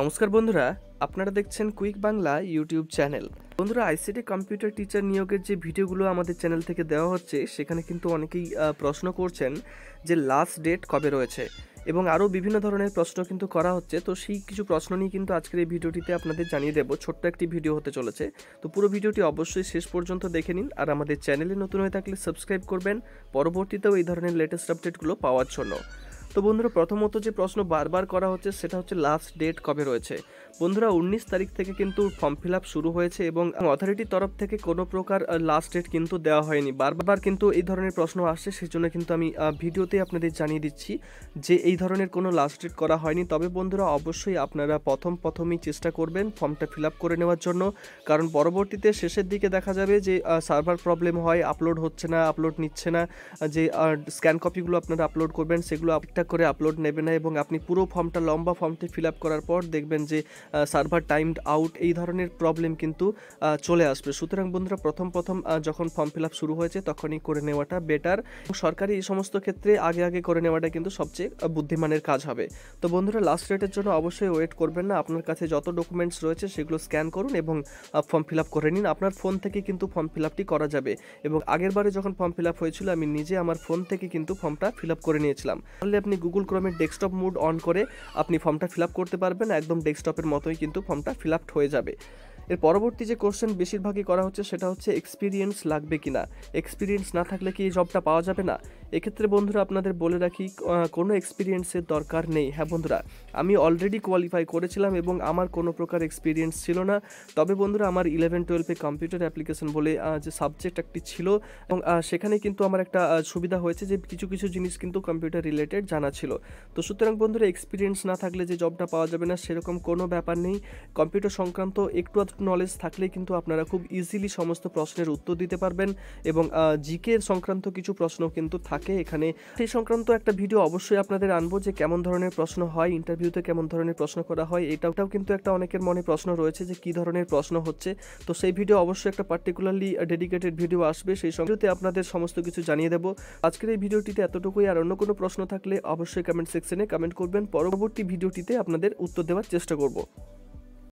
নমস্কার বন্ধুরা আপনারা দেখছেন কুইক বাংলা ইউটিউব চ্যানেল বন্ধুরা আইসিটি কম্পিউটার টিচার নিয়োগের যে ভিডিওগুলো আমাদের চ্যানেল থেকে দেওয়া হচ্ছে সেখানে কিন্তু অনেকেই প্রশ্ন করছেন যে লাস্ট ডেট কবে রয়েছে এবং আরও বিভিন্ন ধরনের প্রশ্ন কিন্তু করা হচ্ছে তো সেই কিছু প্রশ্ন নিয়ে কিন্তু আজকের এই ভিডিওটিতে আপনাদের জানিয়ে দেবো ছোট্ট একটি ভিডিও হতে চলেছে তো পুরো ভিডিওটি অবশ্যই শেষ পর্যন্ত দেখে নিন আর আমাদের চ্যানেলে নতুন হয়ে থাকলে সাবস্ক্রাইব করবেন পরবর্তীতেও এই ধরনের লেটেস্ট আপডেটগুলো পাওয়ার জন্য তো বন্ধুরা প্রথমত যে প্রশ্ন বারবার করা হচ্ছে সেটা হচ্ছে লাস্ট ডেট কবে রয়েছে বন্ধুরা উনিশ তারিখ থেকে কিন্তু ফর্ম ফিল শুরু হয়েছে এবং অথরিটির তরফ থেকে কোনো প্রকার লাস্ট ডেট কিন্তু দেওয়া হয়নি বারবার কিন্তু এই ধরনের প্রশ্ন আসছে সেই জন্য কিন্তু আমি ভিডিওতে আপনাদের জানিয়ে দিচ্ছি যে এই ধরনের কোনো লাস্ট ডেট করা হয়নি তবে বন্ধুরা অবশ্যই আপনারা প্রথম প্রথমেই চেষ্টা করবেন ফর্মটা ফিল করে নেওয়ার জন্য কারণ পরবর্তীতে শেষের দিকে দেখা যাবে যে সার্ভার প্রবলেম হয় আপলোড হচ্ছে না আপলোড নিচ্ছে না যে স্ক্যান কপিগুলো আপনারা আপলোড করবেন সেগুলো একটা একটা করে আপলোড নেবে না এবং আপনি পুরো ফর্মটা লম্বা ফর্মটি ফিল আপ করার পর দেখবেন যে সার্ভার টাইমড আউট এই ধরনের প্রবলেম কিন্তু চলে আসবে সুতরাং বন্ধুরা প্রথম প্রথম যখন ফর্ম ফিল আপ শুরু হয়েছে তখনই করে নেওয়াটা বেটার সরকারি এই সমস্ত ক্ষেত্রে আগে আগে করে নেওয়াটা কিন্তু সবচেয়ে বুদ্ধিমানের কাজ হবে তো বন্ধুরা লাস্ট ডেটের জন্য অবশ্যই ওয়েট করবেন না আপনার কাছে যত ডকুমেন্টস রয়েছে সেগুলো স্ক্যান করুন এবং ফর্ম ফিল আপ করে নিন আপনার ফোন থেকে কিন্তু ফর্ম ফিল আপটি করা যাবে এবং আগেরবারে যখন ফর্ম ফিল আপ হয়েছিল আমি নিজে আমার ফোন থেকে কিন্তু ফর্মটা ফিল আপ করে নিয়েছিলাম তাহলে আপনি আপনি গুগল ক্রমের ডেস্কটপ মুড অন করে আপনি ফর্মটা ফিল আপ করতে পারবেন একদম ডেস্কটপের মতোই কিন্তু ফর্মটা ফিল হয়ে যাবে এর পরবর্তী যে কোশ্চেন বেশিরভাগই করা হচ্ছে সেটা হচ্ছে এক্সপিরিয়েন্স লাগবে কি না এক্সপিরিয়েন্স না থাকলে কি এই জবটা পাওয়া যাবে না এক্ষেত্রে বন্ধুরা আপনাদের বলে রাখি কোনো এক্সপিরিয়েন্সের দরকার নেই হ্যাঁ বন্ধুরা আমি অলরেডি কোয়ালিফাই করেছিলাম এবং আমার কোনো প্রকার এক্সপিরিয়েন্স ছিল না তবে বন্ধুরা আমার ইলেভেন টুয়েলভে কম্পিউটার অ্যাপ্লিকেশন বলে যে সাবজেক্ট একটি ছিল এবং সেখানে কিন্তু আমার একটা সুবিধা হয়েছে যে কিছু কিছু জিনিস কিন্তু কম্পিউটার রিলেটেড জানা ছিল তো সুতরাং বন্ধুরা এক্সপিরিয়েন্স না থাকলে যে জবটা পাওয়া যাবে না সেরকম কোনো ব্যাপার নেই কম্পিউটার সংক্রান্ত একটু আধটু নলেজ থাকলে কিন্তু আপনারা খুব ইজিলি সমস্ত প্রশ্নের উত্তর দিতে পারবেন এবং জিকের সংক্রান্ত কিছু প্রশ্ন কিন্তু থাকে থাকে এখানে সেই সংক্রান্ত একটা ভিডিও অবশ্যই আপনাদের আনবো যে কেমন ধরনের প্রশ্ন হয় ইন্টারভিউতে কেমন ধরনের প্রশ্ন করা হয় এটাও কিন্তু একটা অনেকের মনে প্রশ্ন রয়েছে যে কি ধরনের প্রশ্ন হচ্ছে তো সেই ভিডিও অবশ্যই একটা পার্টিকুলারলি ডেডিকেটেড ভিডিও আসবে সেই সঙ্গেতে আপনাদের সমস্ত কিছু জানিয়ে দেবো আজকের এই ভিডিওটিতে এতটুকুই আর অন্য কোনো প্রশ্ন থাকলে অবশ্যই কমেন্ট সেকশনে কমেন্ট করবেন পরবর্তী ভিডিওটিতে আপনাদের উত্তর দেওয়ার চেষ্টা করব